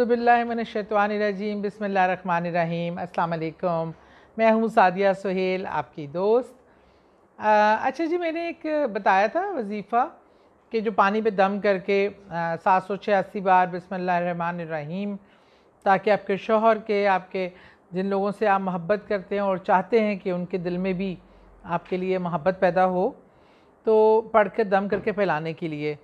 बिल्लाशतवानरजीम बसमीम अल्लाम मैं हूँ सादिया सुहेल आपकी दोस्त आ, अच्छा जी मैंने एक बताया था वजीफ़ा कि जो पानी पे दम करके सात सौ छियासी बार बसमीम ताकि आपके शोहर के आपके जिन लोगों से आप मोहब्बत करते हैं और चाहते हैं कि उनके दिल में भी आपके लिए मोहब्बत पैदा हो तो पढ़ कर दम करके फैलाने के लिए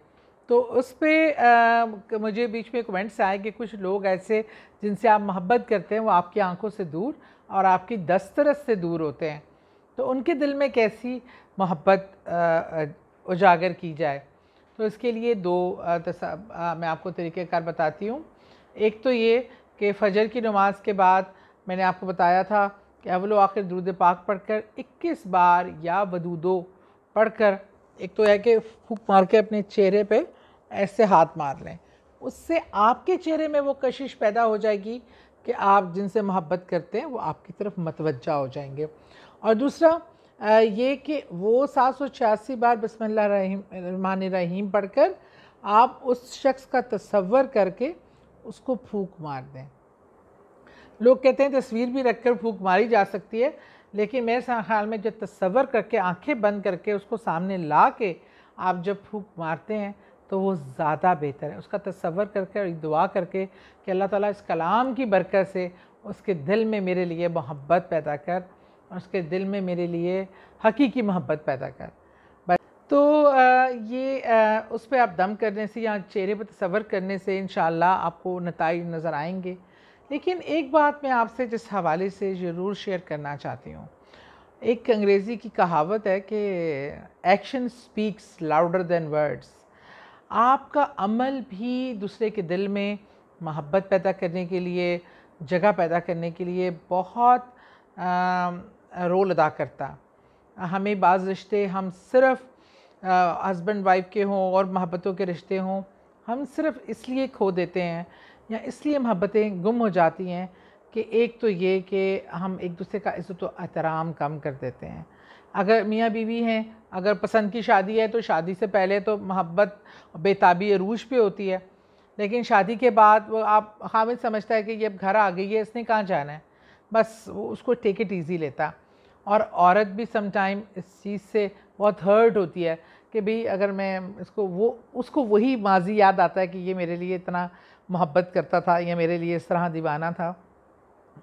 तो उस पर मुझे बीच में कमेंट्स आए कि कुछ लोग ऐसे जिनसे आप मोहब्बत करते हैं वो आपकी आंखों से दूर और आपकी दस्तरस से दूर होते हैं तो उनके दिल में कैसी मोहब्बत उजागर की जाए तो इसके लिए दो मैं आपको तरीक़ेकार बताती हूँ एक तो ये कि फ़जर की नमाज के बाद मैंने आपको बताया था कि अवलो आखिर दरुद पाक पढ़कर 21 बार या वदूदो पढ़कर एक तो है कि फूक मार के अपने चेहरे पे ऐसे हाथ मार लें उससे आपके चेहरे में वो कशिश पैदा हो जाएगी कि आप जिनसे मोहब्बत करते हैं वो आपकी तरफ मतवजा हो जाएंगे और दूसरा ये कि वो सात सौ छियासी बार रहीमान रहीम पढ़कर आप उस शख्स का तस्वर करके उसको फूक मार दें लोग कहते हैं तस्वीर भी रख कर फूक मारी जा सकती है लेकिन मेरे ख्याल में जब तस्वर करके आंखें बंद करके उसको सामने ला के आप जब फूक मारते हैं तो वो ज़्यादा बेहतर है उसका तस्वर करके और दुआ करके कि अल्लाह ताला इस कलाम की बरकत से उसके दिल में मेरे लिए मोहब्बत पैदा कर और उसके दिल में मेरे लिए हकीकी मोहब्बत पैदा कर तो ये उस पर आप दम करने से या चेहरे पर तस्वर करने से इन आपको नतज नज़र आएंगे लेकिन एक बात मैं आपसे जिस हवाले से ज़रूर शेयर करना चाहती हूँ एक अंग्रेज़ी की कहावत है कि action speaks louder than words आपका अमल भी दूसरे के दिल में महब्बत पैदा करने के लिए जगह पैदा करने के लिए बहुत आ, रोल अदा करता हमें बाज़ रिश्ते हम सिर्फ हस्बैंड वाइफ के हों और महब्बतों के रिश्ते हों हम सिर्फ इसलिए खो देते हैं या इसलिए महब्बतें गुम हो जाती हैं कि एक तो ये कि हम एक दूसरे का इज़्ज़त तो एहतराम कम कर देते हैं अगर मियाँ बीवी हैं अगर पसंद की शादी है तो शादी से पहले तो मोहब्बत बेताबी रूज पे होती है लेकिन शादी के बाद वो आप हामिद समझता है कि ये अब घर आ गई है इसने कहाँ जाना है बस वो उसको टेक इट ईजी लेता और औरत भी समटाइम इस चीज़ से बहुत हर्ट होती है कि भाई अगर मैं इसको वो उसको वही माजी याद आता है कि ये मेरे लिए इतना मोहब्बत करता था या मेरे लिए इस तरह दीवाना था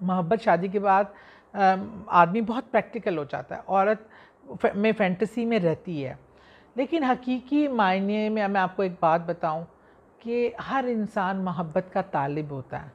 मोहब्बत शादी के बाद आदमी बहुत प्रैक्टिकल हो जाता है औरत में फैंटसी में रहती है लेकिन हकीकी मायने में मैं आपको एक बात बताऊं कि हर इंसान मोहब्बत का तालिब होता है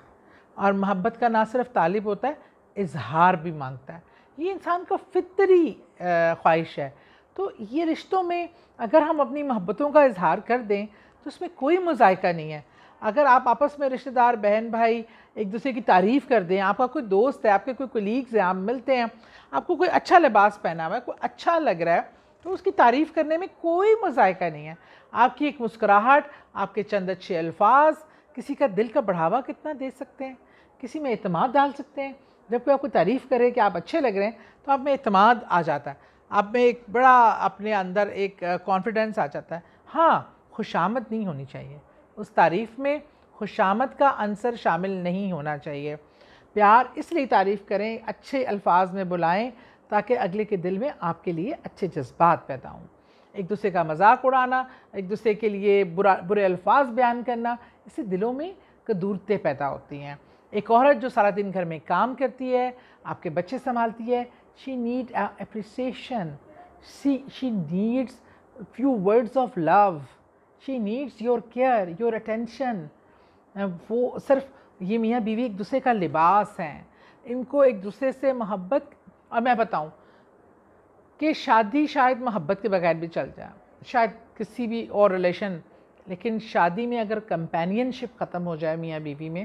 और मोहब्बत का ना सिर्फ तालिब होता है इजहार भी मांगता है ये इंसान का फितरी ख्वाहिश है तो ये रिश्तों में अगर हम अपनी मोहब्बतों का इजहार कर दें तो उसमें कोई मज़ायका नहीं है अगर आप आपस में रिश्तेदार बहन भाई एक दूसरे की तारीफ़ कर दें आपका कोई दोस्त है आपके कोई कोलीग्स हैं आप मिलते हैं आपको कोई अच्छा लिबास पहना हुआ है कोई अच्छा लग रहा है तो उसकी तारीफ़ करने में कोई मजायका नहीं है आपकी एक मुस्कुराहट आपके चंद अच्छे अल्फाज किसी का दिल का बढ़ावा कितना दे सकते हैं किसी में अतमाद डाल सकते हैं जब कोई आपको तारीफ़ करे कि आप अच्छे लग रहे हैं तो आप में अतमाद आ जाता है आप में एक बड़ा अपने अंदर एक कॉन्फिडेंस आ जाता है हाँ खुशामद नहीं होनी चाहिए उस तारीफ़ में खुशामद का अंसर शामिल नहीं होना चाहिए प्यार इसलिए तारीफ़ करें अच्छे अल्फाज में बुलाएं ताकि अगले के दिल में आपके लिए अच्छे जज्बात पैदा हों एक दूसरे का मजाक उड़ाना एक दूसरे के लिए बुरा बुरे अल्फाज बयान करना इससे दिलों में कदूरतें पैदा होती हैं एक औरत जो सारा दिन घर में काम करती है आपके बच्चे संभालती है she need appreciation see she needs few words of love she needs your care your attention वो सिर्फ ये मियाँ बीवी एक दूसरे का लिबास हैं इनको एक दूसरे से मोहब्बत और मैं बताऊँ कि शादी शायद मोहब्बत के बगैर भी चल जाए शायद किसी भी और रिलेशन लेकिन शादी में अगर कंपेनियनशिप ख़त्म हो जाए मियाँ बीवी में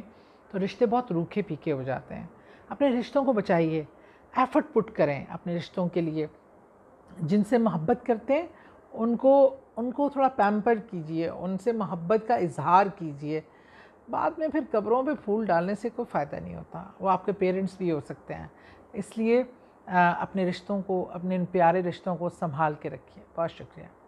तो रिश्ते बहुत रूखे फीके हो जाते हैं अपने रिश्तों को बचाइए एफर्ट पुट करें अपने रिश्तों के लिए जिनसे मोहब्बत करते हैं उनको उनको थोड़ा पैम्पर कीजिए उनसे मोहब्बत का इजहार कीजिए बाद में फिर कब्रों पे फूल डालने से कोई फ़ायदा नहीं होता वो आपके पेरेंट्स भी हो सकते हैं इसलिए अपने रिश्तों को अपने इन प्यारे रिश्तों को संभाल के रखिए बहुत शुक्रिया